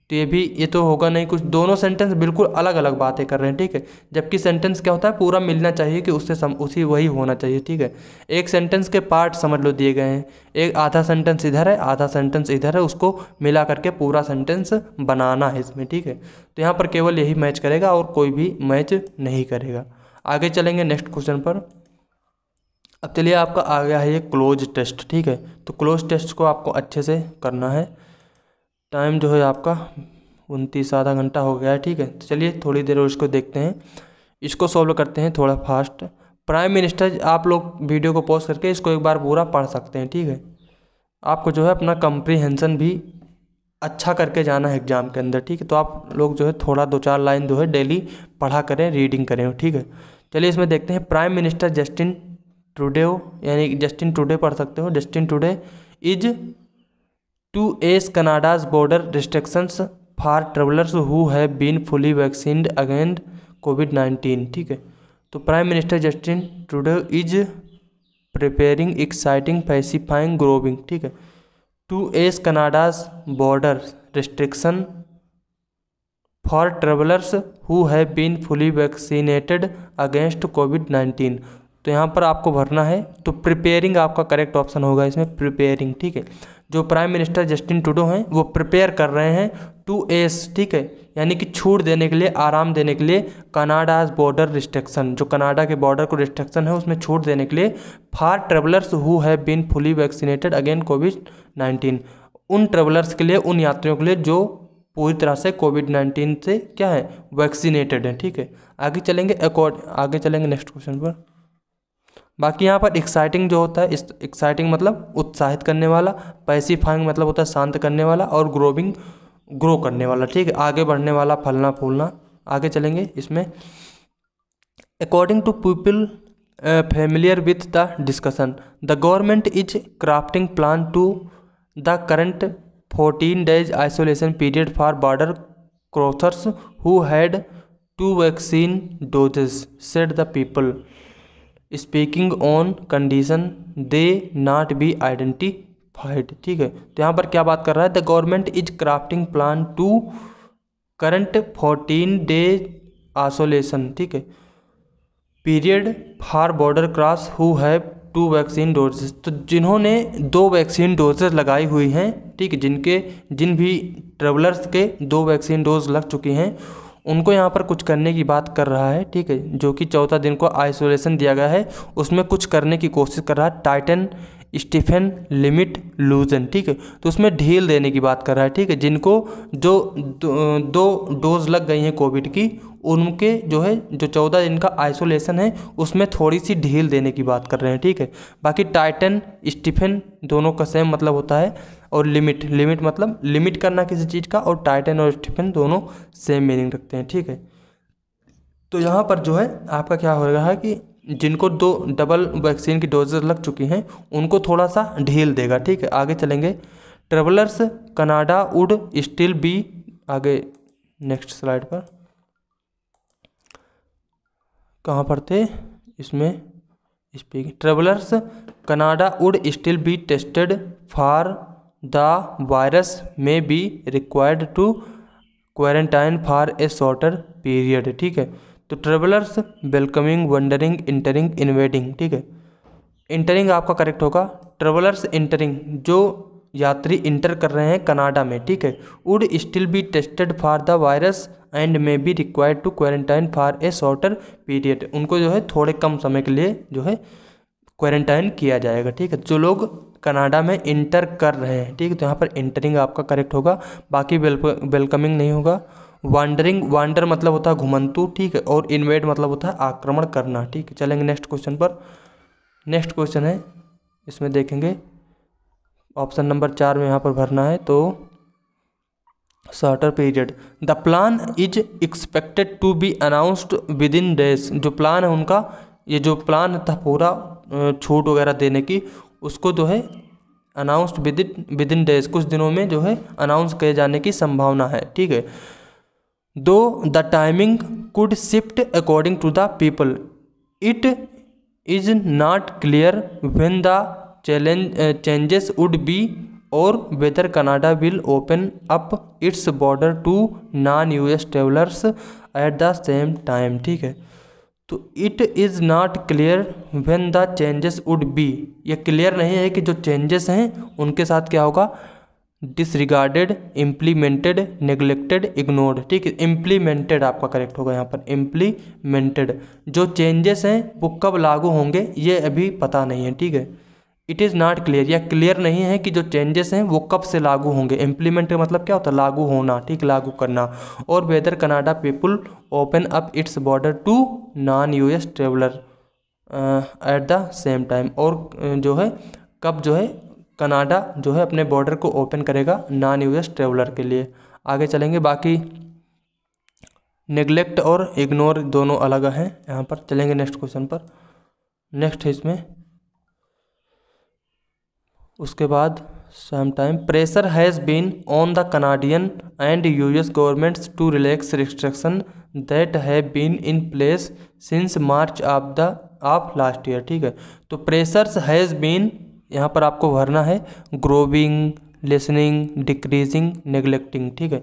[SPEAKER 1] तो ये भी ये तो होगा नहीं कुछ दोनों सेंटेंस बिल्कुल अलग अलग बातें कर रहे हैं ठीक है जबकि सेंटेंस क्या होता है पूरा मिलना चाहिए कि उससे सम उसी वही होना चाहिए ठीक है एक सेंटेंस के पार्ट समझ लो दिए गए हैं एक आधा सेंटेंस इधर है आधा सेंटेंस इधर है उसको मिला करके पूरा सेंटेंस बनाना है इसमें ठीक है तो यहाँ पर केवल यही मैच करेगा और कोई भी मैच नहीं करेगा आगे चलेंगे नेक्स्ट क्वेश्चन पर अब चलिए आपका आ गया है ये क्लोज टेस्ट ठीक है तो क्लोज टेस्ट को आपको अच्छे से करना है टाइम जो है आपका उनतीस आधा घंटा हो गया है ठीक है तो चलिए थोड़ी देर और इसको देखते हैं इसको सॉल्व करते हैं थोड़ा फास्ट प्राइम मिनिस्टर आप लोग वीडियो को पॉज करके इसको एक बार पूरा पढ़ सकते हैं ठीक है आपको जो है अपना कंप्रीहेंसन भी अच्छा करके जाना है एग्ज़ाम के अंदर ठीक है तो आप लोग जो है थोड़ा दो चार लाइन जो है डेली पढ़ा करें रीडिंग करें ठीक है चलिए इसमें देखते हैं प्राइम मिनिस्टर जस्टिन टुडे यानी जस्टिन टुडे पढ़ सकते हो जस्टिन टुडे is to ease Canada's border restrictions for travellers who have been fully vaccinated against COVID nineteen ठीक है तो prime minister Justin Trudeau is preparing exciting pacifying growing ठीक है to ease Canada's border restriction for travellers who have been fully vaccinated against COVID nineteen तो यहाँ पर आपको भरना है तो प्रिपेयरिंग आपका करेक्ट ऑप्शन होगा इसमें प्रिपेयरिंग ठीक है जो प्राइम मिनिस्टर जस्टिन टूडो हैं वो प्रिपेयर कर रहे हैं टू एस ठीक है यानी कि छूट देने के लिए आराम देने के लिए कनाडाज बॉर्डर रिस्ट्रिक्शन जो कनाडा के बॉर्डर को रिस्ट्रिक्शन है उसमें छूट देने के लिए for travellers who have been fully vaccinated again COVID nineteen उन ट्रेवलर्स के लिए उन यात्रियों के लिए जो पूरी तरह से कोविड नाइन्टीन से क्या है वैक्सीनेटेड है ठीक है आगे चलेंगे अकॉर्ड आगे चलेंगे नेक्स्ट क्वेश्चन पर बाकी यहाँ पर एक्साइटिंग जो होता है इस एक्साइटिंग मतलब उत्साहित करने वाला पैसिफाइंग मतलब होता है शांत करने वाला और ग्रोविंग ग्रो करने वाला ठीक है आगे बढ़ने वाला फलना फूलना आगे चलेंगे इसमें according to people familiar with the discussion the government is crafting plan to the current fourteen days isolation period for border crossers who had two vaccine doses said the people speaking on condition they not be identified ठीक है तो यहाँ पर क्या बात कर रहा है the government is crafting plan to current fourteen day isolation ठीक है period for border cross who have two vaccine doses तो जिन्होंने दो वैक्सीन डोजेज लगाई हुई हैं ठीक जिनके जिन भी ट्रेवलर्स के दो वैक्सीन डोज लग चुके हैं उनको यहाँ पर कुछ करने की बात कर रहा है ठीक है जो कि चौथा दिन को आइसोलेशन दिया गया है उसमें कुछ करने की कोशिश कर रहा है टाइटन स्टीफन लिमिट लूजन ठीक है तो उसमें ढील देने की बात कर रहा है ठीक है जिनको जो दो डोज लग गई हैं कोविड की उनके जो है जो चौदह दिन का आइसोलेशन है उसमें थोड़ी सी ढील देने की बात कर रहे हैं ठीक है बाकी टाइटन स्टीफन दोनों का सेम मतलब होता है और लिमिट लिमिट मतलब लिमिट करना किसी चीज़ का और टाइटन और स्टीफन दोनों सेम मीनिंग रखते हैं ठीक है तो यहाँ पर जो है आपका क्या हो रहा है कि जिनको दो डबल वैक्सीन की डोजेज लग चुकी हैं उनको थोड़ा सा ढील देगा ठीक है आगे चलेंगे travellers Canada would still be आगे नेक्स्ट स्लाइड पर कहाँ पर थे इसमें speaking travellers Canada would still be tested for the virus may be required to quarantine for a shorter period ठीक है तो travellers welcoming wondering entering invading ठीक है इंटरिंग आपका करेक्ट होगा ट्रेवलर्स इंटरिंग जो यात्री इंटर कर रहे हैं कनाडा में ठीक है would still be tested for the virus and may be required to quarantine for a shorter period उनको जो है थोड़े कम समय के लिए जो है क्वारंटाइन किया जाएगा ठीक है जो लोग कनाडा में इंटर कर रहे हैं ठीक है तो यहाँ पर इंटरिंग आपका करेक्ट होगा बाकी वेलकमिंग नहीं होगा वांडरिंग वांडर मतलब होता है घुमंतु ठीक है और इन्वेड मतलब होता है आक्रमण करना ठीक है चलेंगे नेक्स्ट क्वेश्चन पर नेक्स्ट क्वेश्चन है इसमें देखेंगे ऑप्शन नंबर चार में यहाँ पर भरना है तो shorter period the plan is expected to be announced within days जो प्लान है उनका ये जो प्लान था पूरा छूट वगैरह देने की उसको जो है announced within within days कुछ दिनों में जो है अनाउंस किए जाने की संभावना है ठीक है though the timing could shift according to the people it is not clear when the challenge changes would be और whether Canada will open up its border to non U S travellers at the same time ठीक है तो it is not clear when the changes would be ये क्लियर नहीं है कि जो चेंजेस हैं उनके साथ क्या होगा डिसरिगार्डेड इम्प्लीमेंटेड नेग्लेक्टेड इग्नोर्ड ठीक है इम्प्लीमेंटेड आपका करेक्ट होगा यहाँ पर इम्प्लीमेंटेड जो चेंजेस हैं वो कब लागू होंगे ये अभी पता नहीं है ठीक है इट इज़ नॉट क्लियर या क्लियर नहीं है कि जो चेंजेस हैं वो कब से लागू होंगे इम्प्लीमेंट का मतलब क्या होता है लागू होना ठीक लागू करना और whether Canada people open up its border to non U S traveller at the same time और जो है कब जो है कनाडा जो है अपने बॉर्डर को ओपन करेगा नॉन यूएस ट्रेवलर के लिए आगे चलेंगे बाकी निगलेक्ट और इग्नोर दोनों अलग हैं यहाँ पर चलेंगे नेक्स्ट क्वेश्चन पर नेक्स्ट है इसमें उसके बाद some time pressure has been on the Canadian and US governments to relax restriction that have been in place since March of the of last year ठीक है तो प्रेशर्स हैज़ बीन यहाँ पर आपको भरना है ग्रोविंग लिसनिंग डिक्रीजिंग नेग्लेक्टिंग ठीक है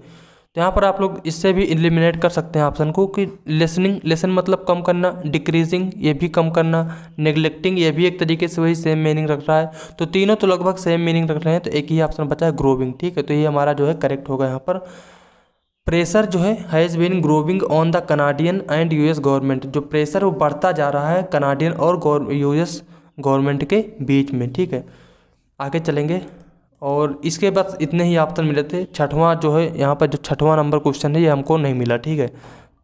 [SPEAKER 1] तो यहाँ पर आप लोग इससे भी एलिमिनेट कर सकते हैं ऑप्शन को कि लिसनिंग लेसन मतलब कम करना डिक्रीजिंग ये भी कम करना नेग्लेक्टिंग ये भी एक तरीके से वही सेम मीनिंग रख रहा है तो तीनों तो लगभग सेम मीनिंग रख रहे हैं तो एक ही ऑप्शन बचा है ग्रोविंग ठीक है तो ये हमारा जो है करेक्ट होगा यहाँ पर प्रेशर जो है has been growing on the Canadian and US government जो प्रेशर वो बढ़ता जा रहा है कनाडियन और यूएस गवर्नमेंट के बीच में ठीक है आगे चलेंगे और इसके बस इतने ही ऑप्शन मिले थे छठवां जो है यहाँ पर जो छठवां नंबर क्वेश्चन है ये हमको नहीं मिला ठीक है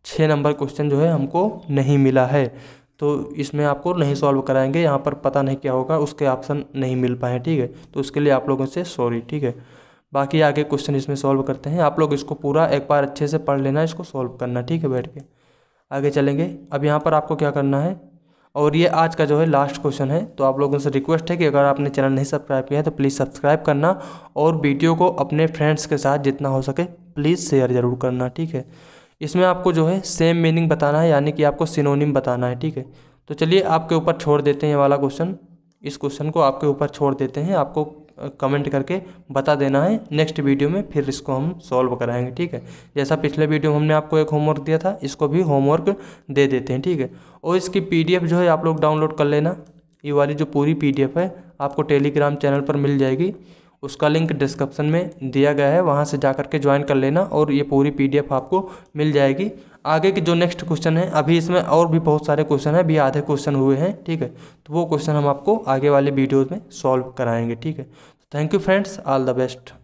[SPEAKER 1] छः नंबर क्वेश्चन जो है हमको नहीं मिला है तो इसमें आपको नहीं सॉल्व कराएंगे यहाँ पर पता नहीं क्या होगा उसके ऑप्शन नहीं मिल पाए ठीक है तो उसके लिए आप लोगों से सॉरी ठीक है बाकी आगे क्वेश्चन इसमें सॉल्व करते हैं आप लोग इसको पूरा एक बार अच्छे से पढ़ लेना इसको सॉल्व करना ठीक है बैठ के आगे चलेंगे अब यहाँ पर आपको क्या करना है और ये आज का जो है लास्ट क्वेश्चन है तो आप लोगों से रिक्वेस्ट है कि अगर आपने चैनल नहीं सब्सक्राइब किया है तो प्लीज़ सब्सक्राइब करना और वीडियो को अपने फ्रेंड्स के साथ जितना हो सके प्लीज़ शेयर ज़रूर करना ठीक है इसमें आपको जो है सेम मीनिंग बताना है यानी कि आपको सिनोनिम बताना है ठीक है तो चलिए आपके ऊपर छोड़ देते हैं ये वाला क्वेश्चन इस क्वेश्चन को आपके ऊपर छोड़ देते हैं आपको कमेंट करके बता देना है नेक्स्ट वीडियो में फिर इसको हम सॉल्व कराएंगे ठीक है जैसा पिछले वीडियो में हमने आपको एक होमवर्क दिया था इसको भी होमवर्क दे देते हैं ठीक है और इसकी पी जो है आप लोग डाउनलोड कर लेना ये वाली जो पूरी पी है आपको टेलीग्राम चैनल पर मिल जाएगी उसका लिंक डिस्क्रिप्शन में दिया गया है वहाँ से जा कर के ज्वाइन कर लेना और ये पूरी पी आपको मिल जाएगी आगे के जो नेक्स्ट क्वेश्चन है अभी इसमें और भी बहुत सारे क्वेश्चन है अभी आधे क्वेश्चन हुए हैं ठीक है तो वो क्वेश्चन हम आपको आगे वाले वीडियोज़ में सॉल्व कराएंगे ठीक है thank you friends all the best